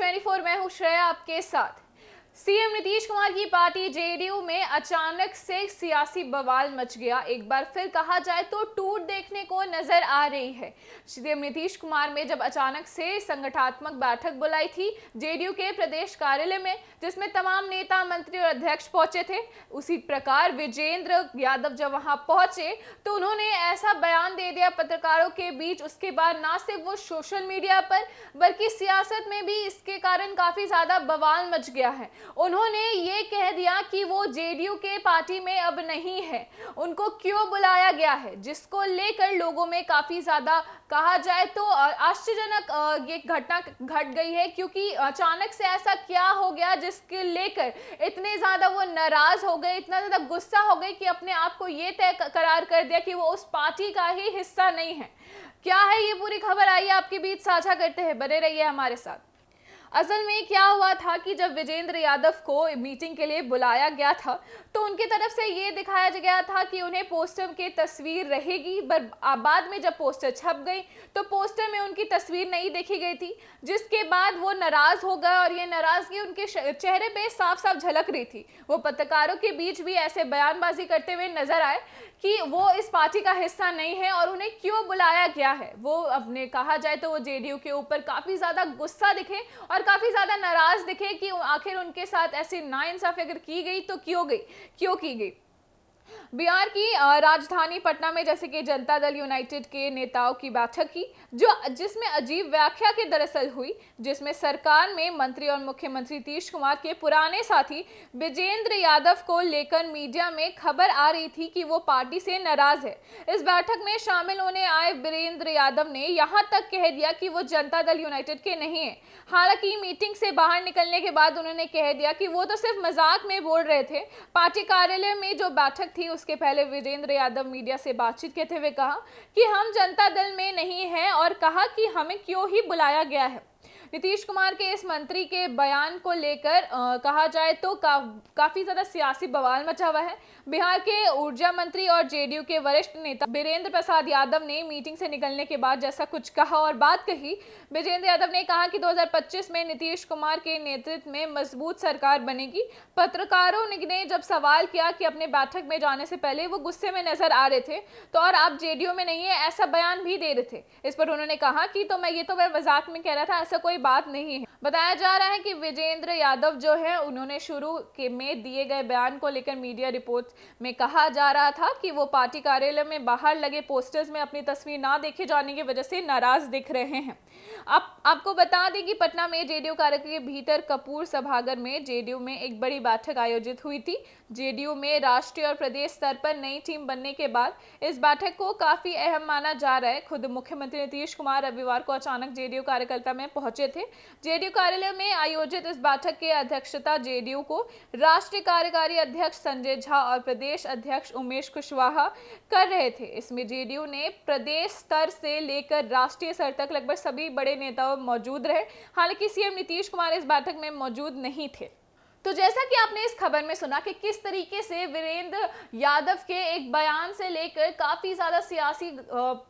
news 24 मैं हूं श्रेया आपके साथ सीएम नीतीश कुमार की पार्टी जेडीयू में अचानक से सियासी बवाल मच गया एक बार फिर कहा जाए तो टूट देखने को नजर आ रही है सीएम नीतीश कुमार में जब अचानक से संगठनात्मक बैठक बुलाई थी जेडीयू के प्रदेश कार्यालय में जिसमें तमाम नेता मंत्री और अध्यक्ष पहुंचे थे उसी प्रकार विजेंद्र यादव जब वहां पहुंचे तो उन्होंने ऐसा बयान दे दिया पत्रकारों के बीच उसके बाद ना सिर्फ वो सोशल मीडिया पर बल्कि सियासत में भी इसके कारण काफी ज्यादा बवाल मच गया है उन्होंने ये कह दिया कि वो जेडीयू के पार्टी में अब नहीं है उनको क्यों बुलाया गया है जिसको लेकर लोगों में काफ़ी ज़्यादा कहा जाए तो आश्चर्यजनक ये घटना घट गई है क्योंकि अचानक से ऐसा क्या हो गया जिसके लेकर इतने ज़्यादा वो नाराज़ हो गए इतना ज़्यादा गुस्सा हो गए कि अपने आप को ये तय करार कर दिया कि वो उस पार्टी का ही हिस्सा नहीं है क्या है ये पूरी खबर आइए आपके बीच साझा करते हैं बने रहिए है हमारे साथ असल में क्या हुआ था कि जब विजेंद्र यादव को मीटिंग के लिए बुलाया गया था तो उनकी तरफ से ये दिखाया गया था कि उन्हें पोस्टर की तस्वीर रहेगी पर बाद में जब पोस्टर छप गई तो पोस्टर में उनकी तस्वीर नहीं देखी गई थी जिसके बाद वो नाराज़ हो गए और ये नाराज़गी उनके चेहरे पर साफ साफ झलक रही थी वो पत्रकारों के बीच भी ऐसे बयानबाजी करते हुए नजर आए कि वो इस पार्टी का हिस्सा नहीं है और उन्हें क्यों बुलाया गया है वो अपने कहा जाए तो वो जेडीयू के ऊपर काफ़ी ज़्यादा गुस्सा दिखे और काफ़ी ज़्यादा नाराज़ दिखे कि आखिर उनके साथ ऐसी नाइंसाफ़ी अगर की गई तो क्यों गई क्यों की गई बिहार की राजधानी पटना में जैसे कि जनता दल यूनाइटेड के नेताओं की बैठक की जो जिसमें अजीब व्याख्या के दरअसल हुई जिसमें सरकार में मंत्री और मुख्यमंत्री नीतीश कुमार के पुराने साथी विजेंद्र यादव को लेकर मीडिया में खबर आ रही थी कि वो पार्टी से नाराज है इस बैठक में शामिल होने आए वीरेंद्र यादव ने यहाँ तक कह दिया कि वो जनता दल यूनाइटेड के नहीं है हालांकि मीटिंग से बाहर निकलने के बाद उन्होंने कह दिया कि वो तो सिर्फ मजाक में बोल रहे थे पार्टी कार्यालय में जो बैठक थी उसके पहले वीरेंद्र यादव मीडिया से बातचीत कहते हुए कहा कि हम जनता दल में नहीं हैं और कहा कि हमें क्यों ही बुलाया गया है नीतीश कुमार के इस मंत्री के बयान को लेकर कहा जाए तो का, काफी ज्यादा सियासी बवाल मचा हुआ है बिहार के ऊर्जा मंत्री और जेडीयू के वरिष्ठ नेता बीरेंद्र प्रसाद यादव ने मीटिंग से निकलने के बाद जैसा कुछ कहा और बात कही विजेंद्र यादव ने कहा कि 2025 में नीतीश कुमार के नेतृत्व में मजबूत सरकार बनेगी पत्रकारों ने जब सवाल किया कि अपने बैठक में जाने से पहले वो गुस्से में नजर आ रहे थे तो और आप जेडीयू में नहीं है ऐसा बयान भी दे रहे थे इस पर उन्होंने कहा कि तो मैं ये तो मैं मजाक में कह रहा था ऐसा कोई बात नहीं है बताया जा रहा है कि विजेंद्र यादव जो है उन्होंने शुरू के में दिए गए बयान को लेकर मीडिया रिपोर्ट में कहा जा रहा था कि वो पार्टी कार्यालय में बाहर लगे पोस्टर्स में अपनी तस्वीर ना देखे जाने की वजह से नाराज दिख रहे हैं आप आपको बता दें कि पटना में जेडीयू कार्यालय के भीतर कपूर सभागर में जेडीयू में एक बड़ी बैठक आयोजित हुई थी जेडीयू में राष्ट्रीय और प्रदेश स्तर पर नई टीम बनने के बाद इस बैठक को काफी अहम माना जा रहा है खुद मुख्यमंत्री नीतीश कुमार रविवार को अचानक जेडीयू कार्यकर्ता में पहुंचे थे जेडीयू कार्यालय में आयोजित इस बैठक की अध्यक्षता जेडीयू को राष्ट्रीय कार्यकारी अध्यक्ष संजय झा और प्रदेश अध्यक्ष उमेश कुशवाहा कर रहे थे इसमें जेडीयू ने प्रदेश स्तर से लेकर राष्ट्रीय स्तर तक लगभग सभी बड़े नेताओं मौजूद रहे हालांकि सीएम नीतीश कुमार इस बैठक में मौजूद नहीं थे तो जैसा कि आपने इस खबर में सुना कि किस तरीके से वीरेंद्र यादव के एक बयान से लेकर काफ़ी ज़्यादा सियासी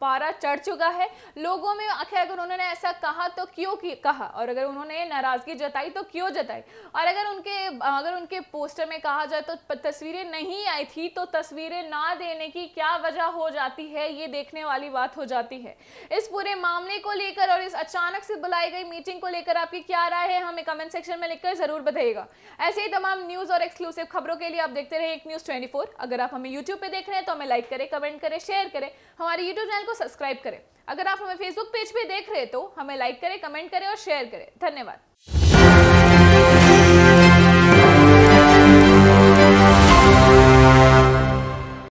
पारा चढ़ चुका है लोगों में आखिर अगर उन्होंने ऐसा कहा तो क्यों कहा और अगर उन्होंने नाराज़गी जताई तो क्यों जताई और अगर उनके अगर उनके पोस्टर में कहा जाए तो तस्वीरें नहीं आई थी तो तस्वीरें ना देने की क्या वजह हो जाती है ये देखने वाली बात हो जाती है इस पूरे मामले को लेकर और इस अचानक से बुलाई गई मीटिंग को लेकर आपकी क्या राय है हमें कमेंट सेक्शन में लिखकर ज़रूर बताइएगा ऐसे ही तमाम न्यूज और एक्सक्लूसिव खबरों के लिए आप देखते रहे एक न्यूज 24 अगर आप हमें यूट्यूब पे देख रहे हैं तो हमें लाइक करें कमेंट करें शेयर करें हमारे यूट्यूब चैनल को सब्सक्राइब करें अगर आप हमें फेसबुक पेज पे देख रहे हैं तो हमें लाइक करें कमेंट करें और शेयर करें धन्यवाद